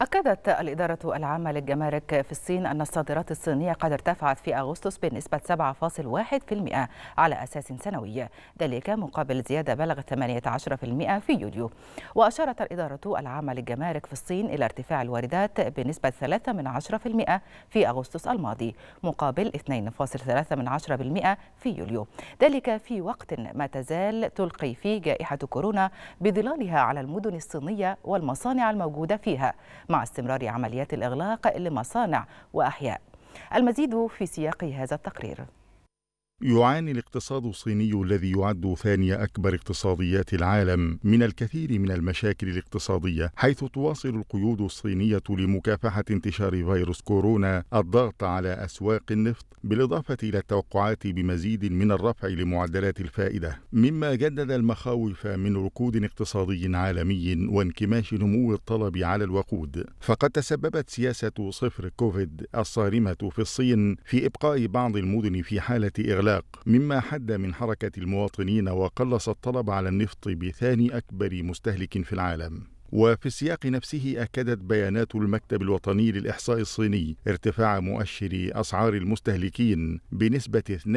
أكدت الإدارة العامة للجمارك في الصين أن الصادرات الصينية قد ارتفعت في أغسطس بنسبة 7.1% على أساس سنوي ذلك مقابل زيادة بلغت 18% في يوليو وأشارت الإدارة العامة للجمارك في الصين إلى ارتفاع الواردات بنسبة 3 في أغسطس الماضي مقابل 2.3 في يوليو ذلك في وقت ما تزال تلقي فيه جائحة كورونا بظلالها على المدن الصينية والمصانع الموجودة فيها مع استمرار عمليات الإغلاق لمصانع وأحياء المزيد في سياق هذا التقرير يعاني الاقتصاد الصيني الذي يعد ثاني أكبر اقتصاديات العالم من الكثير من المشاكل الاقتصادية حيث تواصل القيود الصينية لمكافحة انتشار فيروس كورونا الضغط على أسواق النفط بالإضافة إلى التوقعات بمزيد من الرفع لمعدلات الفائدة مما جدد المخاوف من ركود اقتصادي عالمي وانكماش نمو الطلب على الوقود فقد تسببت سياسة صفر كوفيد الصارمة في الصين في إبقاء بعض المدن في حالة إغلاق الطلاق مما حد من حركة المواطنين وقلص الطلب على النفط بثاني أكبر مستهلك في العالم وفي السياق نفسه أكدت بيانات المكتب الوطني للإحصاء الصيني ارتفاع مؤشر أسعار المستهلكين بنسبة 2.7%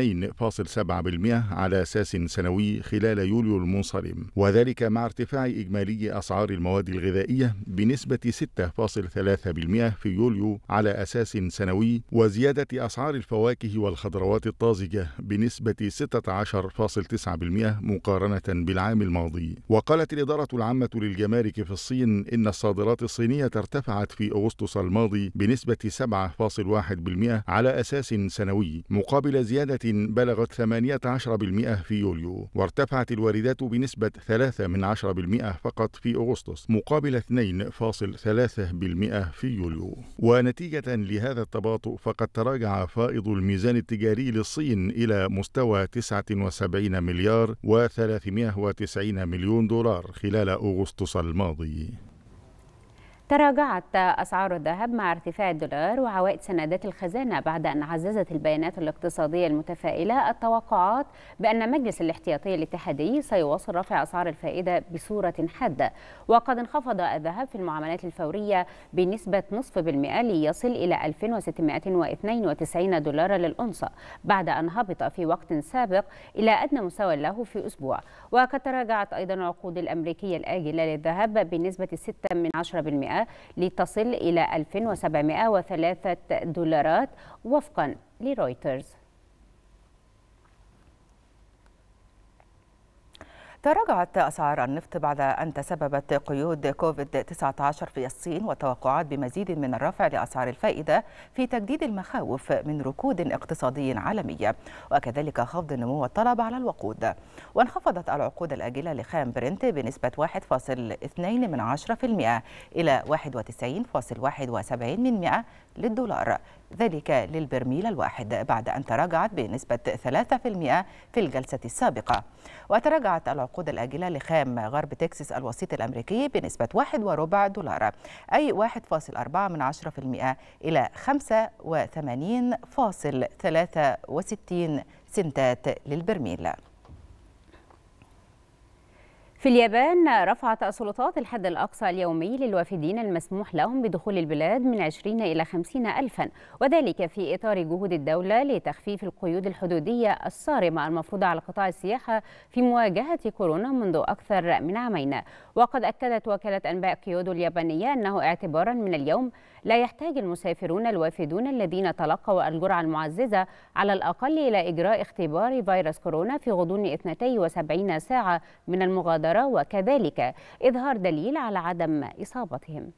على أساس سنوي خلال يوليو المنصرم وذلك مع ارتفاع إجمالي أسعار المواد الغذائية بنسبة 6.3% في يوليو على أساس سنوي وزيادة أسعار الفواكه والخضروات الطازجة بنسبة 16.9% مقارنة بالعام الماضي وقالت الإدارة العامة للجمارك في الصين إن الصادرات الصينية ارتفعت في أغسطس الماضي بنسبة 7.1% على أساس سنوي مقابل زيادة بلغت 18% في يوليو وارتفعت الواردات بنسبة 3 فقط في أغسطس مقابل 2.3% في يوليو ونتيجة لهذا التباطؤ فقد تراجع فائض الميزان التجاري للصين إلى مستوى 79 مليار و390 مليون دولار خلال أغسطس الماضي Yeah. تراجعت أسعار الذهب مع ارتفاع الدولار وعوائد سندات الخزانة بعد أن عززت البيانات الاقتصادية المتفائلة التوقعات بأن مجلس الاحتياطي الاتحادي سيواصل رفع أسعار الفائدة بصورة حادة وقد انخفض الذهب في المعاملات الفورية بنسبة نصف بالمئة ليصل إلى 2692 دولار للأنصة بعد أن هبط في وقت سابق إلى أدنى مستوى له في أسبوع وقد تراجعت أيضا العقود الأمريكية الآجلة للذهب بنسبة 6 من 10 بالمئة لتصل إلى 2703 دولارات وفقا لرويترز تراجعت أسعار النفط بعد أن تسببت قيود كوفيد-19 في الصين والتوقعات بمزيد من الرفع لأسعار الفائدة في تجديد المخاوف من ركود اقتصادي عالمي وكذلك خفض نمو الطلب على الوقود وانخفضت العقود الآجلة لخام برنت بنسبة 1.2 من 10% إلى 91.71 من 100 للدولار ذلك للبرميل الواحد بعد أن تراجعت بنسبة 3% في الجلسة السابقة وتراجعت العقود العقود الآجلة لخام غرب تكساس الوسيط الأمريكي بنسبة واحد وربع دولار أي أربعة من المئة إلى وستين سنتات للبرميل في اليابان رفعت السلطات الحد الأقصى اليومي للوافدين المسموح لهم بدخول البلاد من 20 إلى 50 ألفا وذلك في إطار جهود الدولة لتخفيف القيود الحدودية الصارمة المفروضة على قطاع السياحة في مواجهة كورونا منذ أكثر من عامين وقد أكدت وكالة أنباء كيودو اليابانية أنه اعتبارا من اليوم لا يحتاج المسافرون الوافدون الذين تلقوا الجرعة المعززة على الأقل إلى إجراء اختبار فيروس كورونا في غضون 72 ساعة من المغادرة المخدرة وكذلك إظهار دليل على عدم إصابتهم